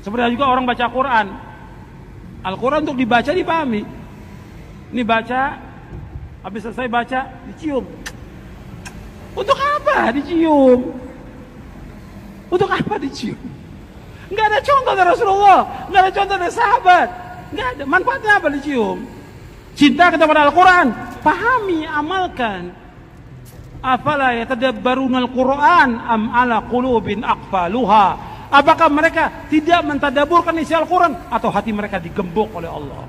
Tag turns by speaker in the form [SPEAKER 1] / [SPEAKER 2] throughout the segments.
[SPEAKER 1] Seperti juga orang baca Quran. Al-Quran untuk dibaca dipahami. Ini baca, habis selesai baca, dicium. Untuk apa dicium? Untuk apa dicium? Enggak ada contoh dari Rasulullah, enggak ada contoh dari sahabat. Enggak ada manfaatnya apa dicium? Cinta kepada Al-Qur'an, pahami, amalkan. Afala yatadabbaruna Al-Qur'an am ala qulubin aqfaluha? Apakah mereka tidak mentadaburkan isi Al-Quran? Atau hati mereka digembok oleh Allah?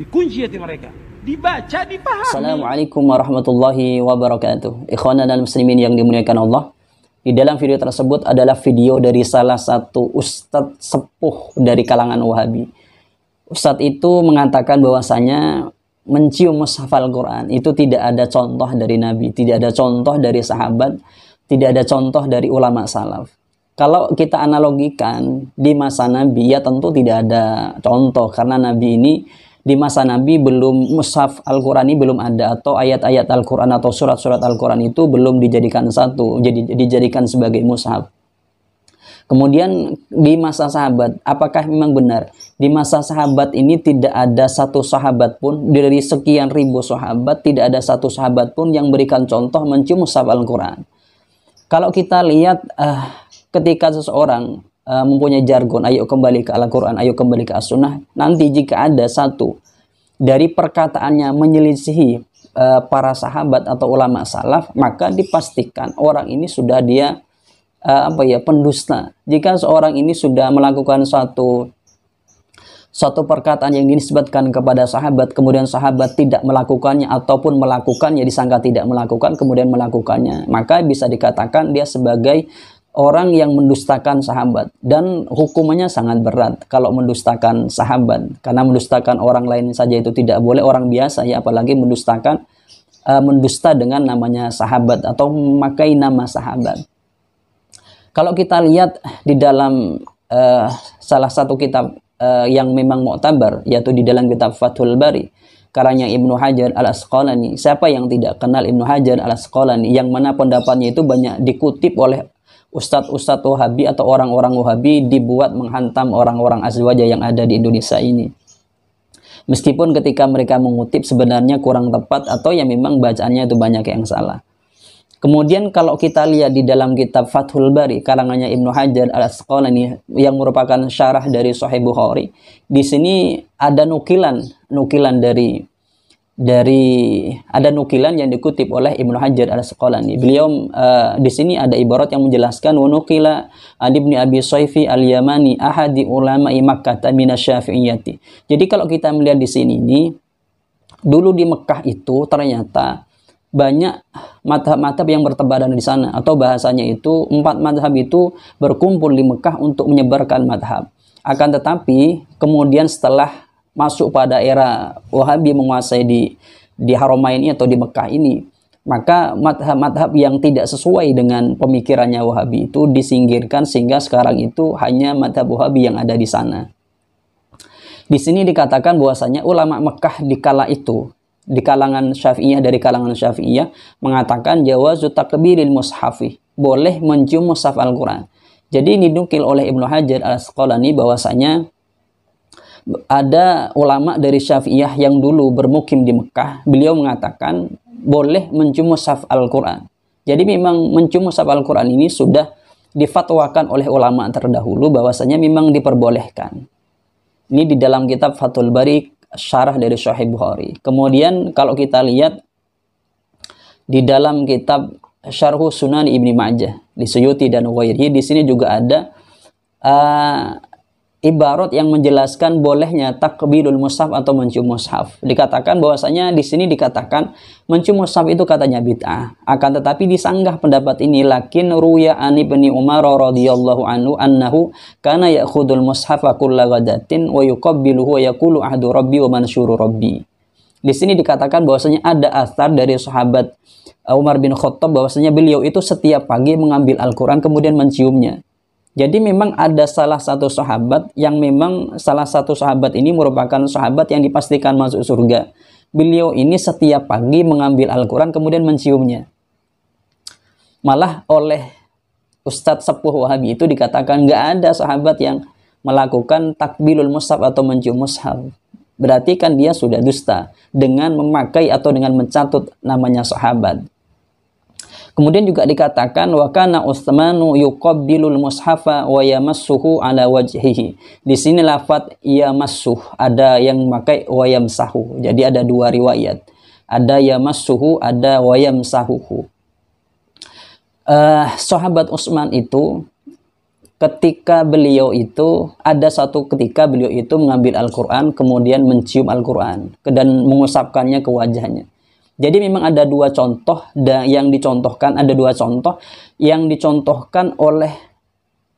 [SPEAKER 1] Dikunci hati mereka. Dibaca, dipahami. Assalamualaikum warahmatullahi wabarakatuh. Ikhwanan al-muslimin yang dimuliakan Allah. Di dalam video tersebut adalah video dari salah satu ustadz sepuh dari kalangan wahabi. Ustadz itu mengatakan bahwasanya mencium mushaf Al-Quran itu tidak ada contoh dari Nabi, tidak ada contoh dari sahabat, tidak ada contoh dari ulama salaf. Kalau kita analogikan di masa Nabi ya tentu tidak ada contoh karena Nabi ini di masa Nabi belum mushaf Al-Quran ini belum ada atau ayat-ayat Al-Quran atau surat-surat Al-Quran itu belum dijadikan satu jadi dijadikan sebagai mushaf. Kemudian di masa sahabat, apakah memang benar di masa sahabat ini tidak ada satu sahabat pun dari sekian ribu sahabat tidak ada satu sahabat pun yang berikan contoh mencium mushaf Al-Quran. Kalau kita lihat uh, ketika seseorang uh, mempunyai jargon ayo kembali ke Al-Qur'an, ayo kembali ke As-Sunnah, nanti jika ada satu dari perkataannya menyelisihi uh, para sahabat atau ulama salaf, maka dipastikan orang ini sudah dia uh, apa ya, pendusta. Jika seorang ini sudah melakukan satu satu perkataan yang disebutkan kepada sahabat, kemudian sahabat tidak melakukannya ataupun melakukannya disangka tidak melakukan, kemudian melakukannya, maka bisa dikatakan dia sebagai orang yang mendustakan sahabat dan hukumannya sangat berat kalau mendustakan sahabat karena mendustakan orang lain saja itu tidak boleh orang biasa ya apalagi mendustakan uh, mendusta dengan namanya sahabat atau memakai nama sahabat. Kalau kita lihat di dalam uh, salah satu kitab uh, yang memang muktabar yaitu di dalam kitab Fathul Bari karanya Ibnu Hajar al Asqalani. Siapa yang tidak kenal Ibnu Hajar al Asqalani? Yang mana pendapatnya itu banyak dikutip oleh ustadz-ustadz Wahabi atau orang-orang Wahabi dibuat menghantam orang-orang Azwaja yang ada di Indonesia ini. Meskipun ketika mereka mengutip sebenarnya kurang tepat atau yang memang bacaannya itu banyak yang salah. Kemudian kalau kita lihat di dalam kitab Fathul Bari karangannya Ibnu Hajar Al Asqalani yang merupakan syarah dari Sahih Bukhari, di sini ada nukilan nukilan dari dari ada nukilan yang dikutip oleh Ibnu Hajar al Asqalani. Beliau uh, di sini ada ibarat yang menjelaskan wa nukila bin Abi Saifi al Yamani ahadi ulama Makkah kata Syafi'iyati. Jadi kalau kita melihat di sini ini dulu di Mekah itu ternyata banyak madhab-madhab yang bertebaran di sana atau bahasanya itu empat madhab itu berkumpul di Mekah untuk menyebarkan madhab. Akan tetapi kemudian setelah masuk pada era Wahabi menguasai di di Haromain ini atau di Mekah ini, maka madhab-madhab yang tidak sesuai dengan pemikirannya Wahabi itu disingkirkan sehingga sekarang itu hanya madhab Wahabi yang ada di sana. Di sini dikatakan bahwasanya ulama Mekah di kala itu di kalangan Syafi'iyah dari kalangan Syafi'iyah mengatakan jawazu takbiril mushafi boleh mencium mushaf Al-Qur'an. Jadi ini didukil oleh Ibnu Hajar Al-Asqalani bahwasanya ada ulama dari Syafi'iyah yang dulu bermukim di Mekah, beliau mengatakan boleh mencium mushaf Al-Qur'an. Jadi memang mencium mushaf Al-Qur'an ini sudah difatwakan oleh ulama terdahulu bahwasanya memang diperbolehkan. Ini di dalam kitab Fathul Bari syarah dari Syaikh Bukhari. Kemudian kalau kita lihat di dalam kitab Syarhu Sunan Ibni Majah di Suyuti dan Wairi di sini juga ada uh, ibarat yang menjelaskan bolehnya takbirul mushaf atau mencium mushaf. Dikatakan bahwasanya di sini dikatakan mencium mushaf itu katanya bid'ah. Akan tetapi disanggah pendapat ini lakin ruya ani bani Umar radhiyallahu anhu annahu kana ya'khudul mushaf kullu ghadatin wa yuqabbiluhu wa yaqulu ahdu rabbi wa mansyuru rabbi. Di sini dikatakan bahwasanya ada asar dari sahabat uh, Umar bin Khattab bahwasanya beliau itu setiap pagi mengambil Al-Qur'an kemudian menciumnya jadi memang ada salah satu sahabat yang memang salah satu sahabat ini merupakan sahabat yang dipastikan masuk surga. Beliau ini setiap pagi mengambil Al-Quran kemudian menciumnya. Malah oleh Ustadz Sepuh Wahabi itu dikatakan nggak ada sahabat yang melakukan takbilul mushaf atau mencium mushaf. Berarti kan dia sudah dusta dengan memakai atau dengan mencatut namanya sahabat. Kemudian juga dikatakan wa kana Utsmanu yuqabbilul mushafa wa yamassuhu ala wajhihi. Di sini lafaz yamassuh ada yang memakai wa yamsahu. Jadi ada dua riwayat. Ada yamassuhu, ada wa Eh Uh, sahabat Utsman itu ketika beliau itu ada satu ketika beliau itu mengambil Al-Qur'an kemudian mencium Al-Qur'an dan mengusapkannya ke wajahnya. Jadi memang ada dua contoh yang dicontohkan, ada dua contoh yang dicontohkan oleh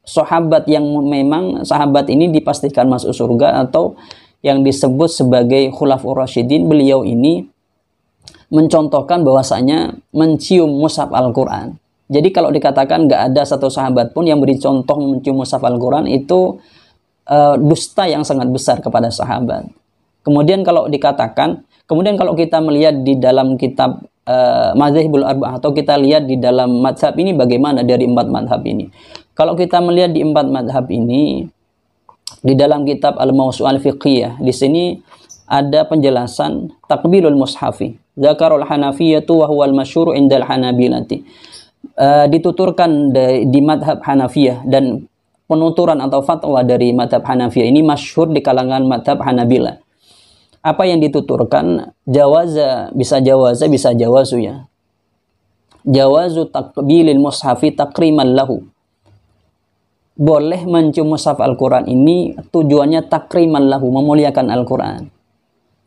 [SPEAKER 1] sahabat yang memang sahabat ini dipastikan masuk surga atau yang disebut sebagai khulafur rasyidin beliau ini mencontohkan bahwasanya mencium mushaf Al-Qur'an. Jadi kalau dikatakan nggak ada satu sahabat pun yang beri contoh mencium mushaf Al-Qur'an itu uh, dusta yang sangat besar kepada sahabat. Kemudian kalau dikatakan, kemudian kalau kita melihat di dalam kitab uh, eh, Mazhabul Arba'ah atau kita lihat di dalam madhab ini bagaimana dari empat madhab ini. Kalau kita melihat di empat madhab ini, di dalam kitab Al-Mawsu' Al-Fiqhiyah, di sini ada penjelasan takbilul mushafi. Zakarul Hanafiyatu wa huwal masyhur indal Hanabilati. Uh, dituturkan di, di madhab Hanafiyah dan penuturan atau fatwa dari madhab Hanafiyah ini masyhur di kalangan madhab Hanabilah apa yang dituturkan jawaza bisa jawaza bisa jawazu ya jawazu takbilil mushafi takriman lahu boleh mencium mushaf Al-Quran ini tujuannya takriman lahu memuliakan Al-Quran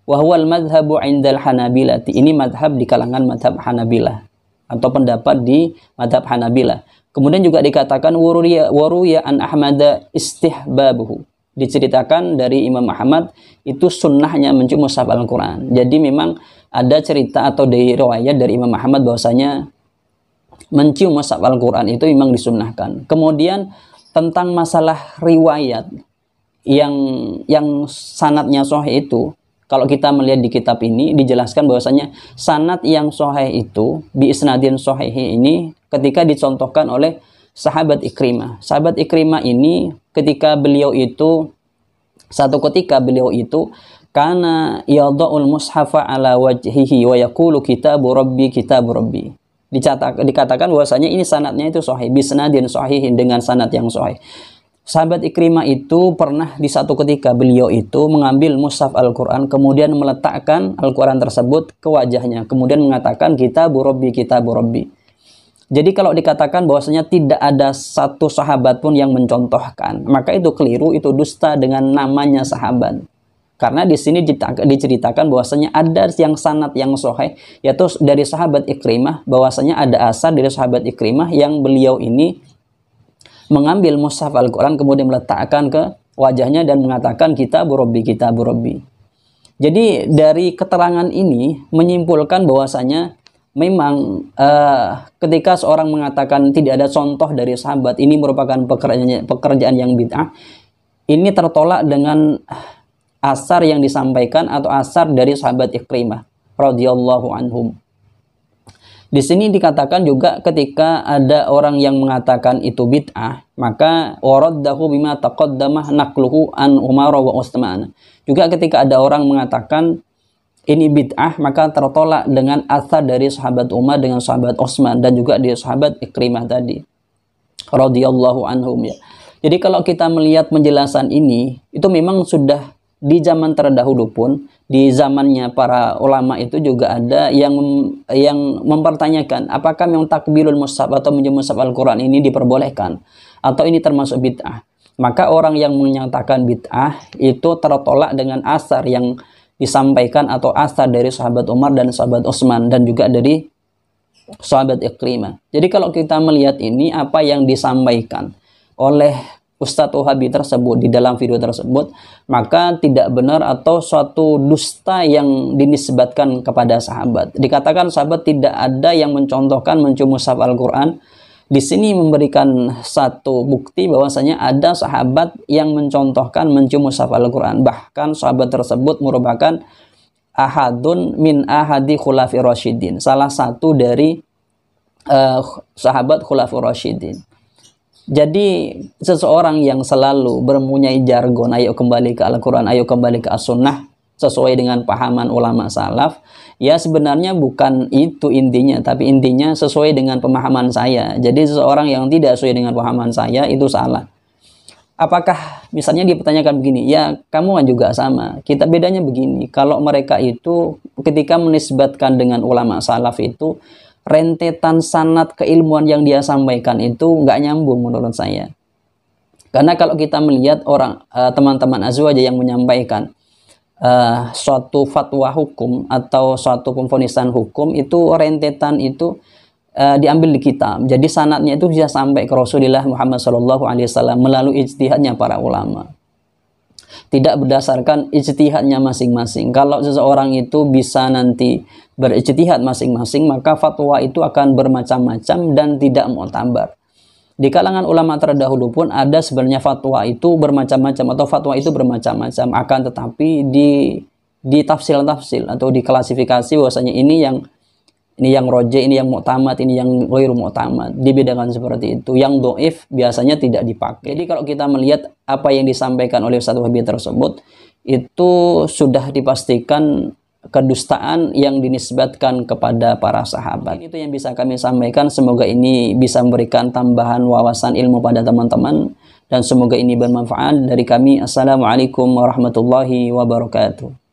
[SPEAKER 1] wahwal madhabu indal hanabilati ini madhab di kalangan madhab hanabilah atau pendapat di madhab hanabilah kemudian juga dikatakan waruya, waruya an ahmada istihbabuhu diceritakan dari Imam Ahmad itu sunnahnya mencium mushaf Al-Quran. Jadi memang ada cerita atau dari riwayat dari Imam Ahmad bahwasanya mencium mushaf Al-Quran itu memang disunnahkan. Kemudian tentang masalah riwayat yang yang sanatnya sohe itu kalau kita melihat di kitab ini dijelaskan bahwasanya sanat yang sohe itu bi isnadin sohehi ini ketika dicontohkan oleh sahabat Ikrimah. Sahabat Ikrimah ini ketika beliau itu satu ketika beliau itu karena yadhaul mushafa ala wajhihi wa yaqulu kitabu rabbi kitabu rabbi dicatat dikatakan bahwasanya ini sanatnya itu sahih bisnadin sahihin dengan sanat yang sahih Sahabat Ikrimah itu pernah di satu ketika beliau itu mengambil mushaf Al-Quran kemudian meletakkan Al-Quran tersebut ke wajahnya kemudian mengatakan kita burobi kita burobi jadi kalau dikatakan bahwasanya tidak ada satu sahabat pun yang mencontohkan, maka itu keliru, itu dusta dengan namanya sahabat. Karena di sini diceritakan bahwasanya ada yang sanat yang soheh, yaitu dari sahabat Ikrimah, bahwasanya ada asar dari sahabat Ikrimah yang beliau ini mengambil mushaf Al-Quran kemudian meletakkan ke wajahnya dan mengatakan kita burobi kita burobi. Jadi dari keterangan ini menyimpulkan bahwasanya memang uh, ketika seorang mengatakan tidak ada contoh dari sahabat ini merupakan pekerjaan pekerjaan yang bid'ah ini tertolak dengan asar yang disampaikan atau asar dari sahabat Ikrimah radhiyallahu anhum. Di sini dikatakan juga ketika ada orang yang mengatakan itu bid'ah, maka waraddahu bima taqaddamah nakluhu an Umar wa Utsman. Juga ketika ada orang mengatakan ini bid'ah maka tertolak dengan asar dari sahabat Umar dengan sahabat Osman dan juga dari sahabat Ikrimah tadi radhiyallahu anhum ya. Jadi kalau kita melihat penjelasan ini itu memang sudah di zaman terdahulu pun di zamannya para ulama itu juga ada yang yang mempertanyakan apakah yang takbirul mushaf atau menjemput mushaf Al-Qur'an ini diperbolehkan atau ini termasuk bid'ah. Maka orang yang menyatakan bid'ah itu tertolak dengan asar yang disampaikan atau asar dari sahabat Umar dan sahabat Utsman dan juga dari sahabat Ikrimah. Jadi kalau kita melihat ini apa yang disampaikan oleh Ustadz Wahabi tersebut di dalam video tersebut, maka tidak benar atau suatu dusta yang dinisbatkan kepada sahabat. Dikatakan sahabat tidak ada yang mencontohkan mencium mushaf Al-Quran, di sini memberikan satu bukti bahwasanya ada sahabat yang mencontohkan mencium mushaf Al-Qur'an. Bahkan sahabat tersebut merupakan ahadun min ahadi khulafi rasyidin, salah satu dari uh, sahabat khulafi rasyidin. Jadi seseorang yang selalu bermunyai jargon, ayo kembali ke Al-Quran, ayo kembali ke As-Sunnah, sesuai dengan pahaman ulama salaf ya sebenarnya bukan itu intinya tapi intinya sesuai dengan pemahaman saya jadi seseorang yang tidak sesuai dengan pemahaman saya itu salah apakah misalnya dipertanyakan begini ya kamu kan juga sama kita bedanya begini kalau mereka itu ketika menisbatkan dengan ulama salaf itu rentetan sanat keilmuan yang dia sampaikan itu nggak nyambung menurut saya karena kalau kita melihat orang eh, teman-teman uh, aja yang menyampaikan uh, suatu fatwa hukum atau suatu pemfonisan hukum itu rentetan itu uh, diambil di kita. Jadi sanatnya itu bisa sampai ke Rasulullah Muhammad SAW melalui ijtihadnya para ulama. Tidak berdasarkan ijtihadnya masing-masing. Kalau seseorang itu bisa nanti berijtihad masing-masing, maka fatwa itu akan bermacam-macam dan tidak mau tambah di kalangan ulama terdahulu pun ada sebenarnya fatwa itu bermacam-macam atau fatwa itu bermacam-macam akan tetapi di di tafsil-tafsil atau diklasifikasi bahwasanya ini yang ini yang roje, ini yang muktamad, ini yang ghairu muktamad. Dibedakan seperti itu. Yang doif biasanya tidak dipakai. Jadi kalau kita melihat apa yang disampaikan oleh satu Wahbi tersebut, itu sudah dipastikan kedustaan yang dinisbatkan kepada para sahabat. itu yang bisa kami sampaikan. Semoga ini bisa memberikan tambahan wawasan ilmu pada teman-teman dan semoga ini bermanfaat dari kami. Assalamualaikum warahmatullahi wabarakatuh.